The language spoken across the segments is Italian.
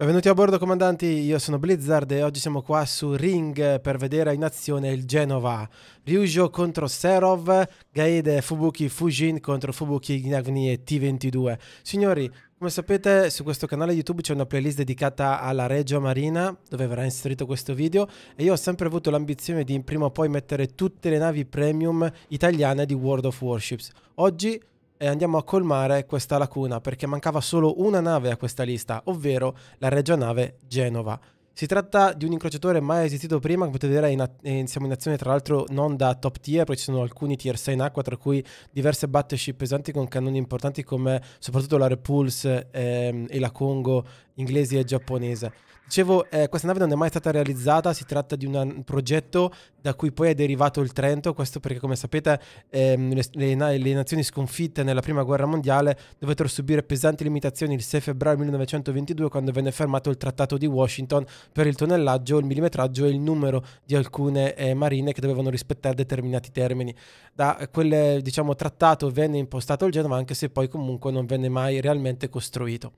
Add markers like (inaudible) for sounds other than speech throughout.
Benvenuti a bordo comandanti, io sono Blizzard e oggi siamo qua su Ring per vedere in azione il Genova. Ryujo contro Serov, Gaede Fubuki Fujin contro Fubuki Gnagni e T22. Signori, come sapete su questo canale YouTube c'è una playlist dedicata alla Reggio Marina dove verrà inserito questo video e io ho sempre avuto l'ambizione di prima o poi mettere tutte le navi premium italiane di World of Warships. Oggi e andiamo a colmare questa lacuna perché mancava solo una nave a questa lista, ovvero la reggia nave Genova. Si tratta di un incrociatore mai esistito prima, come potete vedere in in, eh, siamo in azione tra l'altro non da top tier, perché ci sono alcuni tier 6 in acqua, tra cui diverse battleship pesanti con cannoni importanti come soprattutto la Repulse ehm, e la Congo inglese e giapponese. Dicevo, eh, questa nave non è mai stata realizzata, si tratta di un progetto da cui poi è derivato il Trento, questo perché come sapete ehm, le, le, le, nazioni sconfitte nella Prima Guerra Mondiale dovettero subire pesanti limitazioni il 6 febbraio 1922 quando venne fermato il Trattato di Washington per il tonnellaggio, il millimetraggio e il numero di alcune eh, marine che dovevano rispettare determinati termini. Da quel diciamo, trattato venne impostato il Genova anche se poi comunque non venne mai realmente costruito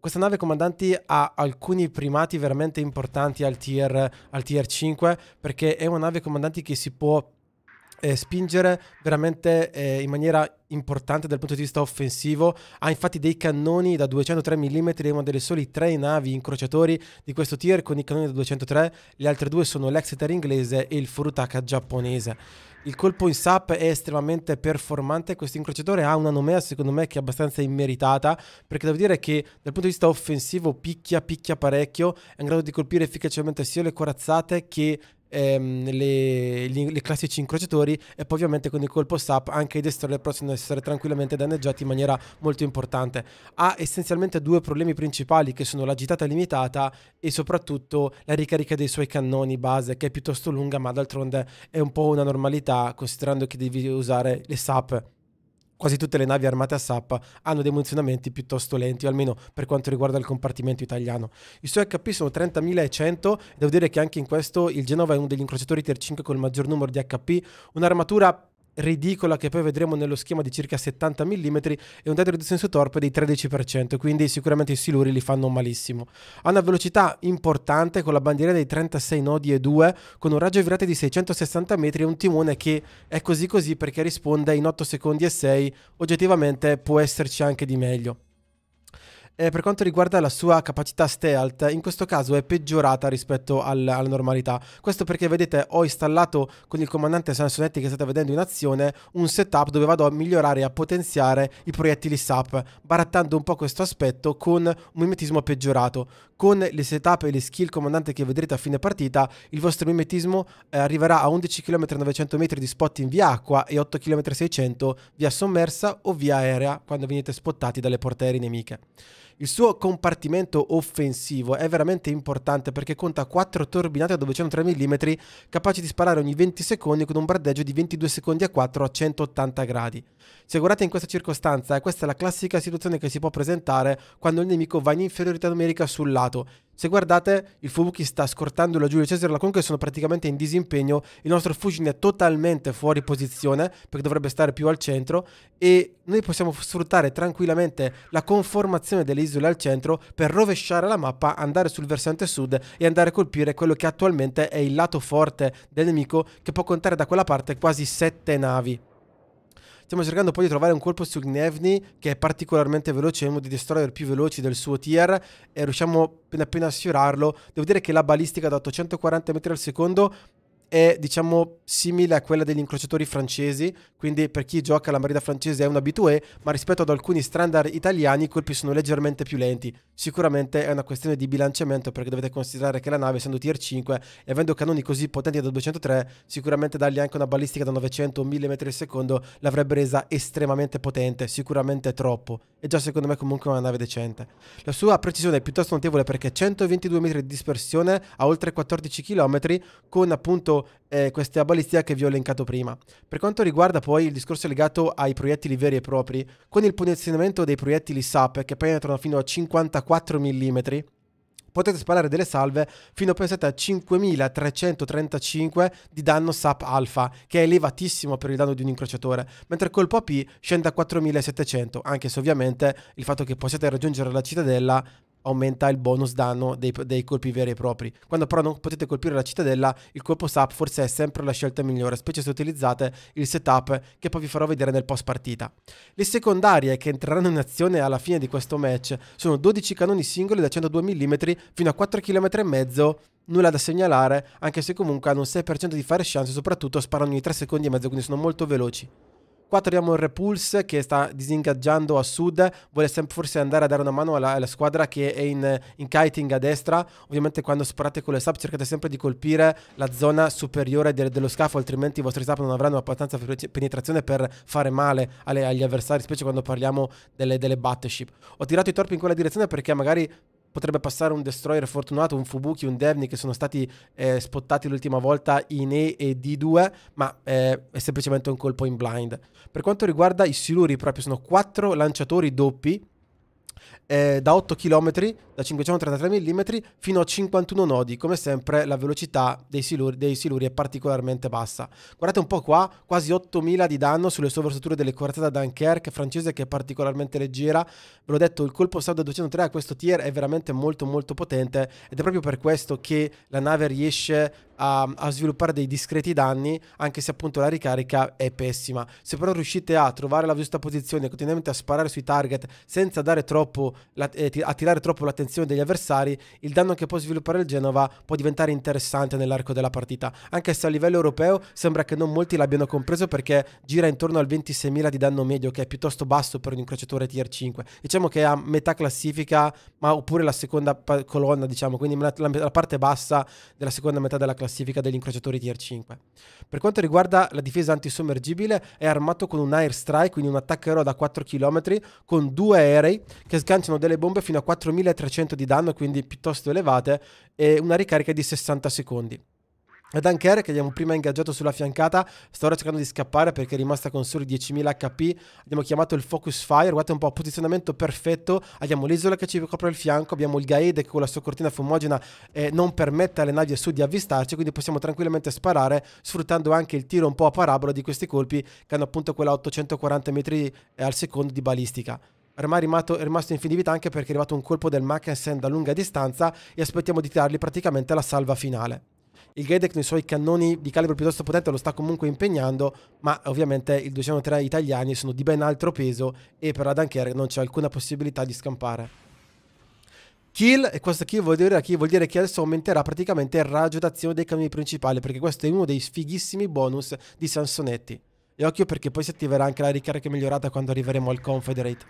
questa nave comandanti ha alcuni primati veramente importanti al tier, al tier 5 perché è una nave comandanti che si può eh, spingere veramente eh, in maniera importante dal punto di vista offensivo. Ha infatti dei cannoni da 203 mm, è una delle sole tre navi incrociatori di questo tier con i cannoni da 203, le altre due sono l'Exeter inglese e il Furutaka giapponese il colpo in sap è estremamente performante. Questo incrociatore ha una nomea, secondo me, che è abbastanza immeritata. Perché devo dire che dal punto di vista offensivo picchia, picchia parecchio. È in grado di colpire efficacemente sia le corazzate che ehm, le, gli, le classici incrociatori e poi ovviamente con il colpo SAP anche i destroyer possono essere tranquillamente danneggiati in maniera molto importante. Ha essenzialmente due problemi principali che sono la gittata limitata e soprattutto la ricarica dei suoi cannoni base che è piuttosto lunga ma d'altronde è un po' una normalità considerando che devi usare le SAP quasi tutte le navi armate a sappa hanno dei munizionamenti piuttosto lenti, almeno per quanto riguarda il compartimento italiano. I suoi HP sono 30.100, devo dire che anche in questo il Genova è uno degli incrociatori tier 5 con il maggior numero di HP, un'armatura ridicola che poi vedremo nello schema di circa 70 mm e un tetto di riduzione su torpe dei 13%, quindi sicuramente i siluri li fanno malissimo. Ha una velocità importante con la bandiera dei 36 nodi e 2, con un raggio virate di 660 metri e un timone che è così così perché risponde in 8 secondi e 6, oggettivamente può esserci anche di meglio eh, per quanto riguarda la sua capacità stealth, in questo caso è peggiorata rispetto al, alla normalità. Questo perché vedete ho installato con il comandante Sansonetti che state vedendo in azione un setup dove vado a migliorare e a potenziare i proiettili SAP, barattando un po' questo aspetto con un mimetismo peggiorato. Con le setup e le skill comandante che vedrete a fine partita, il vostro mimetismo eh, arriverà a 11 km 900 metri di spot in via acqua e 8 km 600 via sommersa o via aerea quando venite spottati dalle portaerei nemiche. Il suo compartimento offensivo è veramente importante perché conta 4 turbinate a 203 mm capaci di sparare ogni 20 secondi con un bardeggio di 22 secondi a 4 a 180 gradi. Se guardate in questa circostanza, questa è la classica situazione che si può presentare quando il nemico va in inferiorità numerica sul lato se guardate, il Fubuki sta scortando la Giulia Cesare e la Conca sono praticamente in disimpegno, il nostro Fujin è totalmente fuori posizione perché dovrebbe stare più al centro e noi possiamo sfruttare tranquillamente la conformazione delle isole al centro per rovesciare la mappa, andare sul versante sud e andare a colpire quello che attualmente è il lato forte del nemico che può contare da quella parte quasi sette navi. Stiamo cercando poi di trovare un colpo su Gnevni che è particolarmente veloce, è uno dei destroyer più veloci del suo tier e riusciamo appena appena a sfiorarlo. Devo dire che la balistica da 840 metri al secondo è diciamo simile a quella degli incrociatori francesi, quindi per chi gioca alla marina francese è un abitué, ma rispetto ad alcuni standard italiani i colpi sono leggermente più lenti sicuramente è una questione di bilanciamento perché dovete considerare che la nave essendo tier 5 e avendo cannoni così potenti da 203 sicuramente dargli anche una ballistica da 900 o 1000 metri al secondo l'avrebbe resa estremamente potente, sicuramente troppo e già secondo me comunque una nave decente. La sua precisione è piuttosto notevole perché 122 metri di dispersione a oltre 14 km con appunto eh, questa balistica che vi ho elencato prima. Per quanto riguarda poi il discorso legato ai proiettili veri e propri, con il posizionamento dei proiettili SAP che penetrano fino a 54 mm, potete sparare delle salve fino a 5335 di danno SAP alfa, che è elevatissimo per il danno di un incrociatore, mentre colpo AP scende a 4700, anche se ovviamente il fatto che possiate raggiungere la cittadella aumenta il bonus danno dei, dei, colpi veri e propri. Quando però non potete colpire la cittadella, il colpo sap forse è sempre la scelta migliore, specie se utilizzate il setup che poi vi farò vedere nel post partita. Le secondarie che entreranno in azione alla fine di questo match sono 12 cannoni singoli da 102 mm fino a 4 km e mezzo nulla da segnalare, anche se comunque hanno un 6% di fare chance, soprattutto sparano ogni 3 secondi e mezzo, quindi sono molto veloci. Qua troviamo il Repulse che sta disingaggiando a sud, vuole sempre forse andare a dare una mano alla, alla squadra che è in, in, kiting a destra. Ovviamente quando sparate con le sub cercate sempre di colpire la zona superiore de dello scafo, altrimenti i vostri sub non avranno abbastanza penetrazione per fare male alle, agli avversari, specie quando parliamo delle, delle battleship. Ho tirato i torpi in quella direzione perché magari potrebbe passare un Destroyer fortunato, un Fubuki, un Devni che sono stati eh, spottati l'ultima volta in E e D2, ma eh, è semplicemente un colpo in blind. Per quanto riguarda i Siluri, proprio sono quattro lanciatori doppi eh, da 8 km, da 533 mm fino a 51 nodi. Come sempre la velocità dei siluri, dei siluri è particolarmente bassa. Guardate un po' qua, quasi 8000 di danno sulle sovrastrutture delle corazzate da Dunkerque, francese che è particolarmente leggera. Ve l'ho detto, il colpo saldo 203 a questo tier è veramente molto molto potente ed è proprio per questo che la nave riesce a, a, sviluppare dei discreti danni, anche se appunto la ricarica è pessima. Se però riuscite a trovare la giusta posizione, continuamente a sparare sui target senza dare troppo, la, eh, attirare troppo l'attenzione degli avversari, il danno che può sviluppare il Genova può diventare interessante nell'arco della partita. Anche se a livello europeo sembra che non molti l'abbiano compreso perché gira intorno al 26.000 di danno medio, che è piuttosto basso per un incrociatore tier 5. Diciamo che è a metà classifica, ma oppure la seconda colonna, diciamo, quindi la, la parte bassa della seconda metà della classifica classifica degli incrociatori tier 5. Per quanto riguarda la difesa antisommergibile, è armato con un air strike, quindi un attaccherò da 4 km con due aerei che sganciano delle bombe fino a 4300 di danno, quindi piuttosto elevate, e una ricarica di 60 secondi. Ed Anker, che abbiamo prima ingaggiato sulla fiancata, sta ora cercando di scappare perché è rimasta con soli 10.000 HP. Abbiamo chiamato il Focus Fire, guardate un po', posizionamento perfetto. Abbiamo l'isola che ci copre il fianco, abbiamo il Gaede che con la sua cortina fumogena eh, non permette alle navi a sud di avvistarci, quindi possiamo tranquillamente sparare sfruttando anche il tiro un po' a parabola di questi colpi che hanno appunto quella 840 metri eh, al secondo di balistica ormai è rimasto, è rimasto in fin di vita anche perché è arrivato un colpo del Mackensen da lunga distanza e aspettiamo di tirargli praticamente la salva finale il Gedek nei suoi cannoni di calibro piuttosto potente lo sta comunque impegnando, ma ovviamente i 203 italiani sono di ben altro peso e per Adanker non c'è alcuna possibilità di scampare. Kill, e questo kill vuol dire, kill, vuol dire che adesso aumenterà praticamente il raggio d'azione dei cannoni principali, perché questo è uno dei fighissimi bonus di Sansonetti. E occhio perché poi si attiverà anche la ricarica migliorata quando arriveremo al Confederate.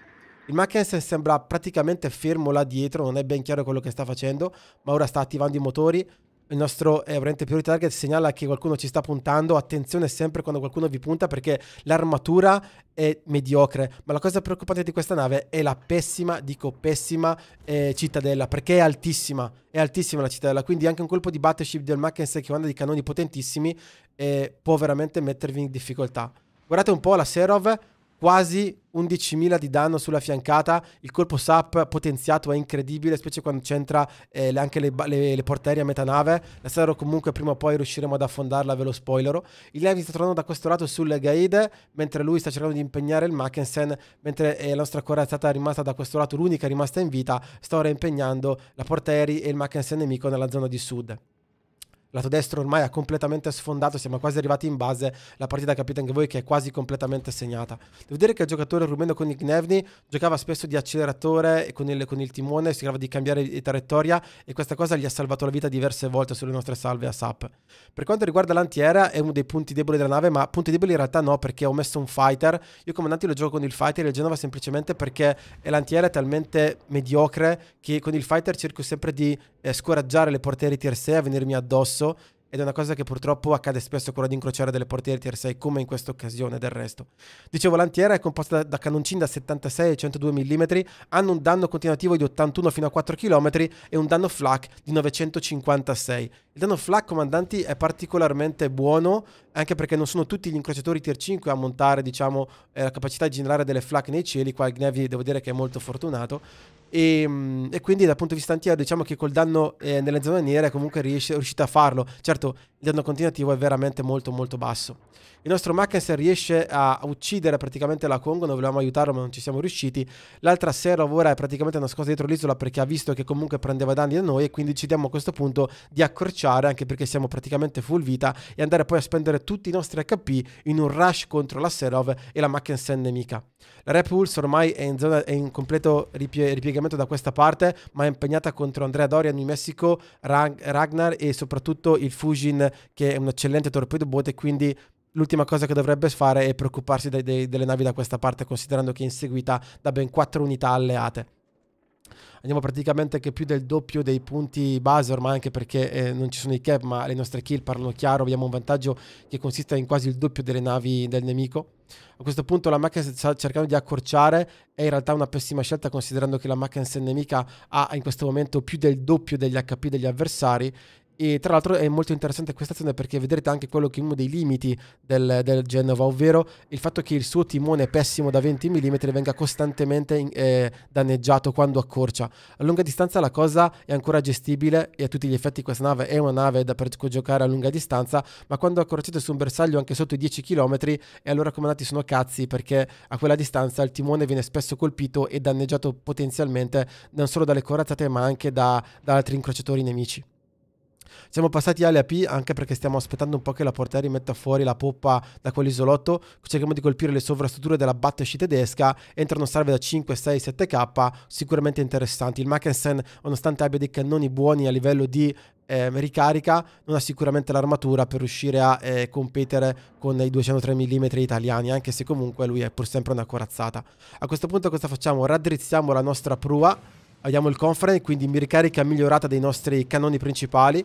Il Mackensen sembra praticamente fermo là dietro, non è ben chiaro quello che sta facendo, ma ora sta attivando i motori, il nostro eh, priority target segnala che qualcuno ci sta puntando, attenzione sempre quando qualcuno vi punta perché l'armatura è mediocre, ma la cosa preoccupante di questa nave è la pessima, dico pessima, eh, cittadella, perché è altissima, è altissima la cittadella, quindi anche un colpo di battleship del Mackenzie che manda di cannoni potentissimi eh, può veramente mettervi in difficoltà. Guardate un po' la Serov, quasi 11.000 di danno sulla fiancata, il colpo SAP potenziato è incredibile, specie quando c'entra eh, anche le, le, le porterie a metà nave, la Sero comunque prima o poi riusciremo ad affondarla, ve lo spoilero. Il Levi sta tornando da questo lato sul Gaide, mentre lui sta cercando di impegnare il Mackensen, mentre eh, la nostra corazzata è rimasta da questo lato, l'unica rimasta in vita, sta ora impegnando la porterie e il Mackensen nemico nella zona di sud lato destro ormai ha completamente sfondato, siamo quasi arrivati in base, la partita capite anche voi che è quasi completamente segnata. Devo dire che il giocatore rumeno con Ignevni giocava spesso di acceleratore e con il, con il timone, si grava di cambiare di traiettoria e questa cosa gli ha salvato la vita diverse volte sulle nostre salve a SAP. Per quanto riguarda l'antiera è uno dei punti deboli della nave, ma punti deboli in realtà no perché ho messo un fighter, io comandanti lo gioco con il fighter e Genova semplicemente perché l'antiera è talmente mediocre che con il fighter cerco sempre di eh, scoraggiare le portiere tier 6 a venirmi addosso spesso ed è una cosa che purtroppo accade spesso quella di incrociare delle portiere tier 6 come in questa occasione del resto. Dicevo l'antiera è composta da, da cannoncini da 76 e 102 mm, hanno un danno continuativo di 81 fino a 4 km e un danno flak di 956. Il danno flak comandanti è particolarmente buono anche perché non sono tutti gli incrociatori tier 5 a montare diciamo eh, la capacità di generare delle flak nei cieli, qua il Gnevi devo dire che è molto fortunato, e, ehm, e, quindi dal punto di vista antiaereo diciamo che col danno eh, nelle zone nere comunque riesce, riuscite a farlo. Certo, il danno continuativo è veramente molto molto basso. Il nostro Mackensen riesce a uccidere praticamente la Congo, noi volevamo aiutarlo ma non ci siamo riusciti. L'altra Serov ora è praticamente nascosta dietro l'isola perché ha visto che comunque prendeva danni da noi e quindi decidiamo a questo punto di accorciare anche perché siamo praticamente full vita e andare poi a spendere tutti i nostri HP in un rush contro la Serov e la Mackensen nemica. La Repulse ormai è in, zona, è in completo ripiegamento legamento da questa parte, ma è impegnata contro Andrea Dorian in Messico, Ragnar e soprattutto il Fujin che è un eccellente torpedo bote, quindi l'ultima cosa che dovrebbe fare è preoccuparsi dei, dei, delle navi da questa parte, considerando che è inseguita da ben quattro unità alleate andiamo praticamente anche più del doppio dei punti base ormai anche perché eh, non ci sono i cap ma le nostre kill parlano chiaro abbiamo un vantaggio che consiste in quasi il doppio delle navi del nemico a questo punto la Mackensen sta cercando di accorciare è in realtà una pessima scelta considerando che la Mackensen nemica ha in questo momento più del doppio degli HP degli avversari e tra l'altro è molto interessante questa azione perché vedrete anche quello che è uno dei limiti del, del Genova, ovvero il fatto che il suo timone pessimo da 20 mm venga costantemente eh, danneggiato quando accorcia. A lunga distanza la cosa è ancora gestibile e a tutti gli effetti questa nave è una nave da per giocare a lunga distanza, ma quando accorciate su un bersaglio anche sotto i 10 km e allora comandati sono cazzi perché a quella distanza il timone viene spesso colpito e danneggiato potenzialmente non solo dalle corazzate ma anche da, da altri incrociatori nemici. Siamo passati alle AP anche perché stiamo aspettando un po' che la portiera rimetta fuori la poppa da quell'isolotto. Cerchiamo di colpire le sovrastrutture della battleship tedesca. Entrano salve da 5, 6, 7k, sicuramente interessanti. Il Mackensen, nonostante abbia dei cannoni buoni a livello di eh, ricarica, non ha sicuramente l'armatura per riuscire a eh, competere con i 203 mm italiani, anche se comunque lui è pur sempre una corazzata. A questo punto cosa facciamo? Raddrizziamo la nostra prua Abbiamo il conference, quindi mi ricarica migliorata dei nostri cannoni principali.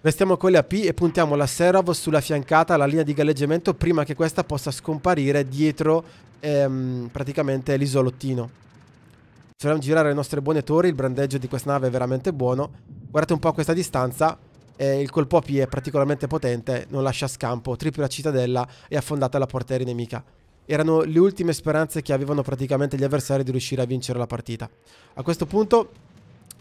Restiamo con le AP e puntiamo la Serov sulla fiancata alla linea di galleggiamento prima che questa possa scomparire dietro ehm, praticamente l'isolottino. Proviamo girare le nostre buone torri, il brandeggio di questa nave è veramente buono. Guardate un po' questa distanza, eh, il colpo AP è particolarmente potente, non lascia scampo, tripla cittadella e affondata la porteria nemica erano le ultime speranze che avevano praticamente gli avversari di riuscire a vincere la partita. A questo punto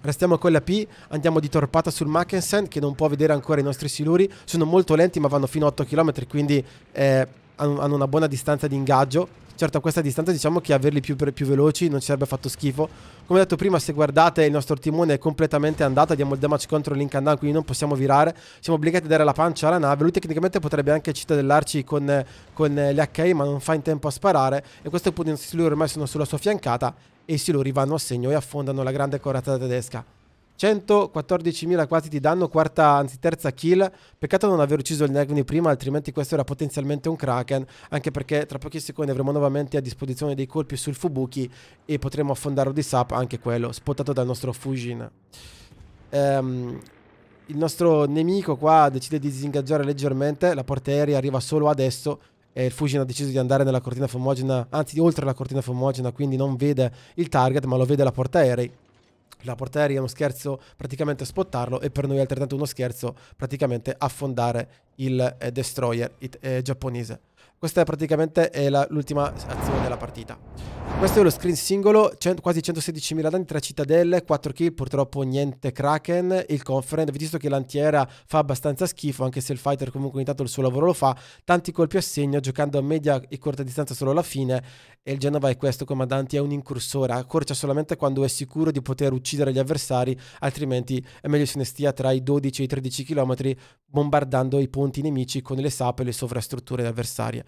Restiamo con la P, andiamo di torpata sul Mackensen che non può vedere ancora i nostri siluri, sono molto lenti ma vanno fino a 8 km quindi eh, hanno una buona distanza di ingaggio Certo, a questa distanza diciamo che averli più, più veloci non ci sarebbe fatto schifo. Come detto prima, se guardate, il nostro timone è completamente andato. Diamo il damage control in Kandan, quindi non possiamo virare. Siamo obbligati a dare la pancia alla nave. Lui tecnicamente potrebbe anche cittadellarci con, con le HI, ma non fa in tempo a sparare. E a questo punto i nostri ormai sono sulla sua fiancata e i siluri vanno a segno e affondano la grande corazzata tedesca. 114.000 quasi di danno, quarta, anzi terza kill. Peccato non aver ucciso il Negni prima, altrimenti questo era potenzialmente un Kraken, anche perché tra pochi secondi avremo nuovamente a disposizione dei colpi sul Fubuki e potremo affondarlo di sap, anche quello, spottato dal nostro Fujin. Ehm, il nostro nemico qua decide di disingaggiare leggermente, la porta aerea arriva solo adesso, e il Fujin ha deciso di andare nella cortina fumogena, anzi oltre la cortina fumogena, quindi non vede il target ma lo vede la porta aerea. Per la portaerei è uno scherzo praticamente spottarlo e per noi è altrettanto uno scherzo praticamente affondare il eh, destroyer it, eh, giapponese. Questa è praticamente è eh, l'ultima azione della partita. Questo è lo screen singolo, quasi 116.000 danni, tra cittadelle, 4 kill, purtroppo niente Kraken, il conferent, avete visto che l'antiera fa abbastanza schifo, anche se il fighter comunque ogni tanto il suo lavoro lo fa, tanti colpi a segno, giocando a media e corta distanza solo alla fine, e il Genova è questo, comandanti, è un incursore, accorcia solamente quando è sicuro di poter uccidere gli avversari, altrimenti è meglio se ne stia tra i 12 e i 13 km, bombardando i ponti nemici con le sape e le sovrastrutture avversarie.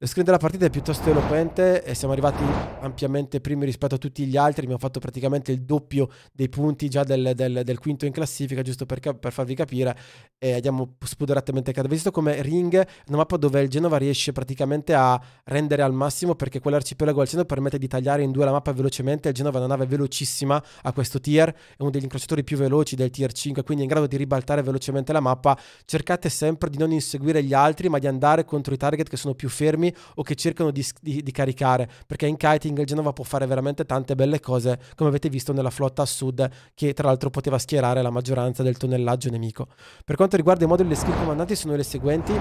Lo screen della partita è piuttosto eloquente e siamo arrivati ampiamente primi rispetto a tutti gli altri, abbiamo fatto praticamente il doppio dei punti già del, del, del quinto in classifica, giusto per, per farvi capire, e andiamo spudoratamente a cadere. Visto come Ring è una mappa dove il Genova riesce praticamente a rendere al massimo perché quell'arcipelago al centro permette di tagliare in due la mappa velocemente, il Genova è una nave velocissima a questo tier, è uno degli incrociatori più veloci del tier 5, quindi è in grado di ribaltare velocemente la mappa. Cercate sempre di non inseguire gli altri, ma di andare contro i target che sono più fermi problemi o che cercano di, di, di caricare, perché in kiting il Genova può fare veramente tante belle cose, come avete visto nella flotta a sud, che tra l'altro poteva schierare la maggioranza del tonnellaggio nemico. Per quanto riguarda i moduli e le skill comandanti sono le seguenti,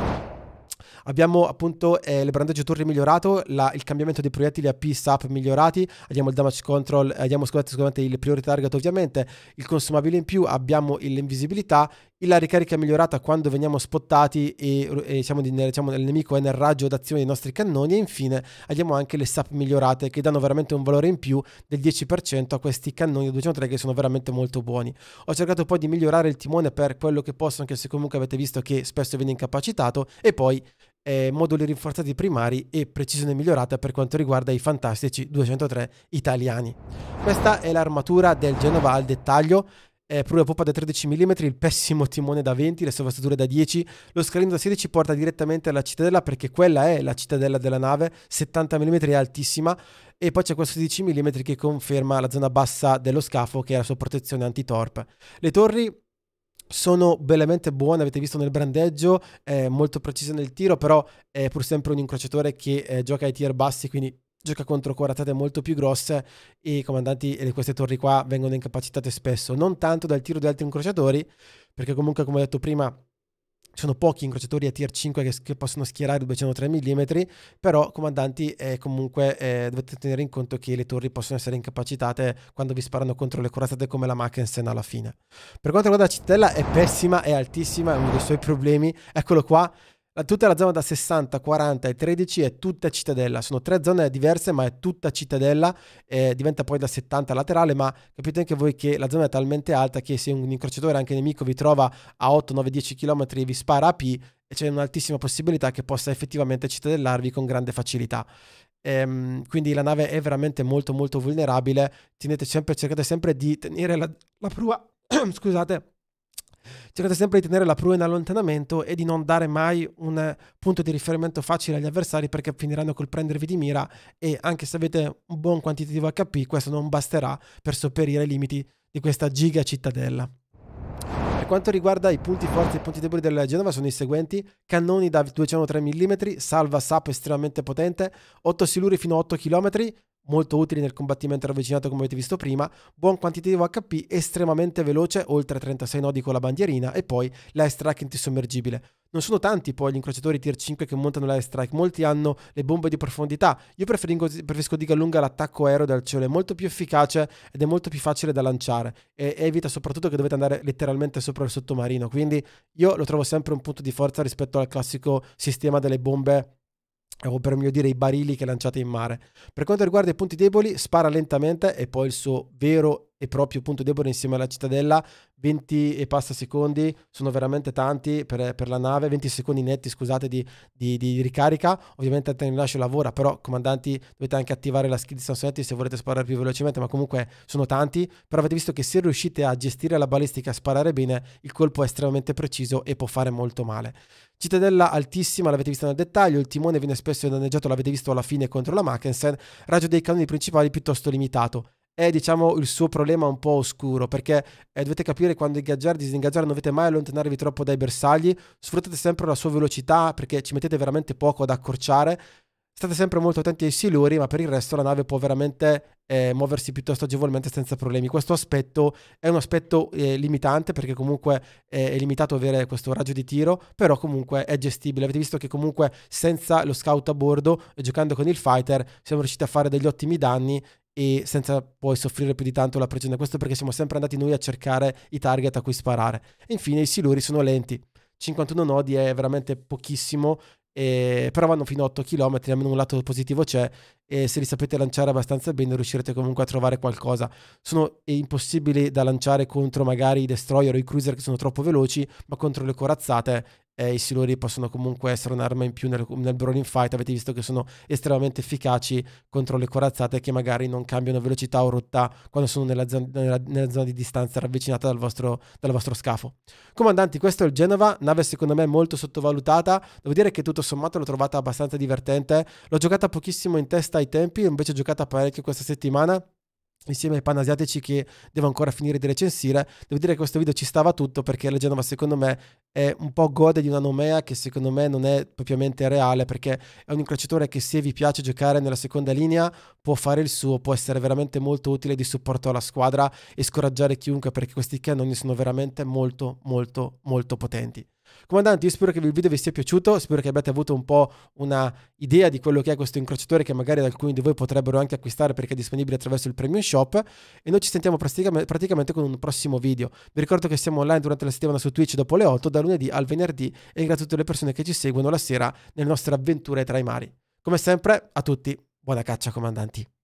Abbiamo appunto eh, le brandaggio torri migliorato, la, il cambiamento dei proiettili a P-SAP migliorati, abbiamo il damage control, eh, abbiamo scusate, scusate il priority target ovviamente, il consumabile in più, abbiamo l'invisibilità, la ricarica è migliorata quando veniamo spottati e, e siamo di, diciamo, il nemico è nel raggio d'azione dei nostri cannoni e infine abbiamo anche le SAP migliorate che danno veramente un valore in più del 10% a questi cannoni 203 che sono veramente molto buoni. Ho cercato poi di migliorare il timone per quello che posso anche se comunque avete visto che spesso viene incapacitato e poi eh, moduli rinforzati primari e precisione migliorata per quanto riguarda i fantastici 203 italiani. Questa è l'armatura del Genova al dettaglio eh, la poppa da 13 mm, il pessimo timone da 20, le sovrastature da 10, lo scalino da 16 porta direttamente alla cittadella perché quella è la cittadella della nave, 70 mm è altissima e poi c'è questo 16 mm che conferma la zona bassa dello scafo che è la sua protezione antitorpe. Le torri sono bellamente buone, avete visto nel brandeggio, eh, molto precise nel tiro, però è pur sempre un incrociatore che eh, gioca ai tier bassi, quindi gioca contro corazzate molto più grosse e i comandanti di queste torri qua vengono incapacitate spesso, non tanto dal tiro di altri incrociatori, perché comunque come ho detto prima ci sono pochi incrociatori a tier 5 che, che possono schierare 203 mm, però comandanti eh, comunque eh, dovete tenere in conto che le torri possono essere incapacitate quando vi sparano contro le corazzate come la Mackensen alla fine. Per quanto riguarda la cittadella è pessima, è altissima, è uno dei suoi problemi, eccolo qua, la, tutta la zona da 60, 40 e 13 è tutta cittadella, sono tre zone diverse ma è tutta cittadella, eh, diventa poi da 70 laterale, ma capite anche voi che la zona è talmente alta che se un incrociatore anche nemico vi trova a 8, 9, 10 km e vi spara a P, c'è un'altissima possibilità che possa effettivamente cittadellarvi con grande facilità. Ehm, quindi la nave è veramente molto molto vulnerabile, Tenete sempre, cercate sempre di tenere la, la prua, (clears throat) scusate, Cercate sempre di tenere la prua in allontanamento e di non dare mai un punto di riferimento facile agli avversari perché finiranno col prendervi di mira e anche se avete un buon quantitativo HP questo non basterà per sopperire i limiti di questa giga cittadella. Per quanto riguarda i punti forti e i punti deboli della Genova sono i seguenti: cannoni da 203 mm, salva sapo estremamente potente, 8 siluri fino a 8 km, molto utili nel combattimento ravvicinato come avete visto prima, buon quantitativo HP estremamente veloce, oltre 36 nodi con la bandierina e poi l'airstrike strike antisommergibile. Non sono tanti poi gli incrociatori tier 5 che montano l'airstrike, molti hanno le bombe di profondità. Io preferisco di lunga l'attacco aereo dal cielo, è molto più efficace ed è molto più facile da lanciare e evita soprattutto che dovete andare letteralmente sopra il sottomarino, quindi io lo trovo sempre un punto di forza rispetto al classico sistema delle bombe o per meglio dire i barili che lanciate in mare. Per quanto riguarda i punti deboli, spara lentamente e poi il suo vero e proprio punto debole insieme alla cittadella 20 e passa secondi sono veramente tanti per, per la nave 20 secondi netti scusate di, di, di ricarica ovviamente il rilascio lavora però comandanti dovete anche attivare la skill di Sansonetti se volete sparare più velocemente ma comunque sono tanti però avete visto che se riuscite a gestire la balistica e sparare bene il colpo è estremamente preciso e può fare molto male Cittadella altissima, l'avete vista nel dettaglio, il timone viene spesso danneggiato, l'avete visto alla fine contro la Mackensen, raggio dei canoni principali piuttosto limitato è diciamo il suo problema un po' oscuro perché eh, dovete capire quando ingaggiare e disingaggiare non dovete mai allontanarvi troppo dai bersagli sfruttate sempre la sua velocità perché ci mettete veramente poco ad accorciare state sempre molto attenti ai siluri ma per il resto la nave può veramente eh, muoversi piuttosto agevolmente senza problemi questo aspetto è un aspetto eh, limitante perché comunque eh, è limitato avere questo raggio di tiro però comunque è gestibile avete visto che comunque senza lo scout a bordo e giocando con il fighter siamo riusciti a fare degli ottimi danni e senza poi soffrire più di tanto la pressione. Questo perché siamo sempre andati noi a cercare i target a cui sparare. E Infine, i siluri sono lenti. 51 nodi è veramente pochissimo, eh, però vanno fino a 8 km, almeno un lato positivo c'è, e se li sapete lanciare abbastanza bene riuscirete comunque a trovare qualcosa. Sono eh, impossibili da lanciare contro magari i destroyer o i cruiser che sono troppo veloci, ma contro le corazzate eh, i siluri possono comunque essere un'arma in più nel, nel brawling fight, avete visto che sono estremamente efficaci contro le corazzate che magari non cambiano velocità o rotta quando sono nella zona, nella, nella zona di distanza ravvicinata dal vostro, dal vostro, scafo. Comandanti, questo è il Genova, nave secondo me molto sottovalutata, devo dire che tutto sommato l'ho trovata abbastanza divertente, l'ho giocata pochissimo in testa ai tempi, invece ho giocata parecchio questa settimana insieme ai panasiatici che devo ancora finire di recensire. Devo dire che questo video ci stava tutto perché la Genova secondo me è un po' gode di una nomea che secondo me non è propriamente reale perché è un incrociatore che se vi piace giocare nella seconda linea può fare il suo, può essere veramente molto utile di supporto alla squadra e scoraggiare chiunque perché questi cannoni sono veramente molto molto molto potenti. Comandanti, io spero che il video vi sia piaciuto, spero che abbiate avuto un po' una idea di quello che è questo incrociatore che magari alcuni di voi potrebbero anche acquistare perché è disponibile attraverso il Premium Shop e noi ci sentiamo praticamente, praticamente con un prossimo video. Vi ricordo che siamo online durante la settimana su Twitch dopo le 8, da lunedì al venerdì e grazie a tutte le persone che ci seguono la sera nelle nostre avventure tra i mari. Come sempre, a tutti, buona caccia comandanti.